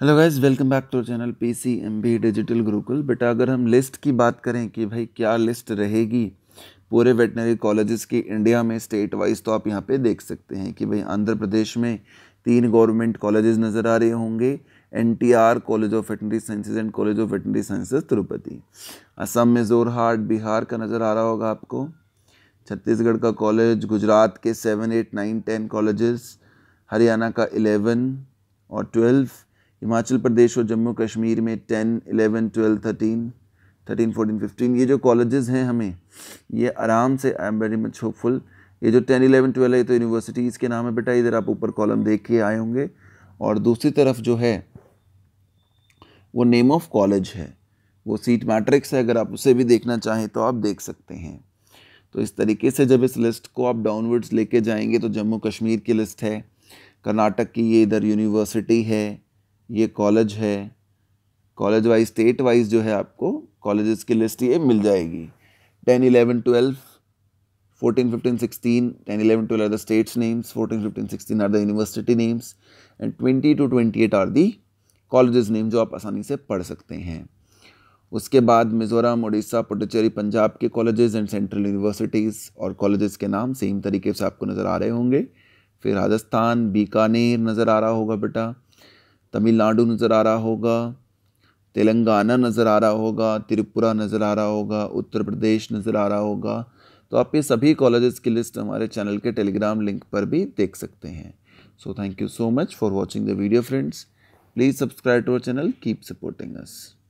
hello guys welcome back to channel P C M B digital Gurukul बेटा अगर हम list की बात करें कि भाई क्या लिस्ट रहेगी पूरे वेटनरी कॉलेजेस की इंडिया में स्टेट वाइज तो आप यहाँ पे देख सकते हैं कि भाई आंध्र प्रदेश में तीन गवर्नमेंट कॉलेजेस नज़र आ रहे होंगे N T R college of veterinary sciences and college of veterinary sciences Tirupati Assam में जोरहाट बिहार का नज़र आ रहा होगा आपको छत्तीसगढ़ का कॉलेज गुजरात के seven eight nine ten colleges Haryana का इलेवन और ट्वेल्व हिमाचल प्रदेश और जम्मू कश्मीर में ten eleven twelve thirteen thirteen fourteen fifteen ये जो कॉलेजेस हैं हमें ये आराम से I am very much hopeful ये जो टेन इलेवन ट्वेल्व है तो यूनिवर्सिटीज़ के नाम है बेटा इधर आप ऊपर कॉलम देख के आए होंगे और दूसरी तरफ जो है वो नेम ऑफ कॉलेज है वो सीट मैट्रिक्स है अगर आप उसे भी देखना चाहें तो आप देख सकते हैं तो इस तरीके से जब इस लिस्ट को आप डाउनवर्ड्स लेके जाएंगे तो जम्मू कश्मीर की लिस्ट है कर्नाटक की ये इधर यूनिवर्सिटी है ये कॉलेज है कॉलेज वाइज स्टेट वाइज जो है आपको कॉलेजेस की लिस्ट ये मिल जाएगी ten eleven twelve fourteen fifteen sixteen ten eleven twelve are the states names fourteen fifteen sixteen are the university names and twenty two twenty eight are the colleges name जो आप आसानी से पढ़ सकते हैं उसके बाद मिज़ोरम उड़ीसा पुडुचेरी पंजाब के कॉलेजेस एंड सेंट्रल यूनिवर्सिटीज़ और कॉलेजेस के नाम सेम तरीके से आपको नज़र आ रहे होंगे फिर राजस्थान बीकानेर नज़र आ रहा होगा बेटा तमिलनाडु नज़र आ रहा होगा तेलंगाना नज़र आ रहा होगा त्रिपुरा नज़र आ रहा होगा उत्तर प्रदेश नज़र आ रहा होगा तो आप ये सभी कॉलेजेस की लिस्ट हमारे चैनल के टेलीग्राम लिंक पर भी देख सकते हैं so thank you so much for watching the video friends please subscribe to our channel keep supporting us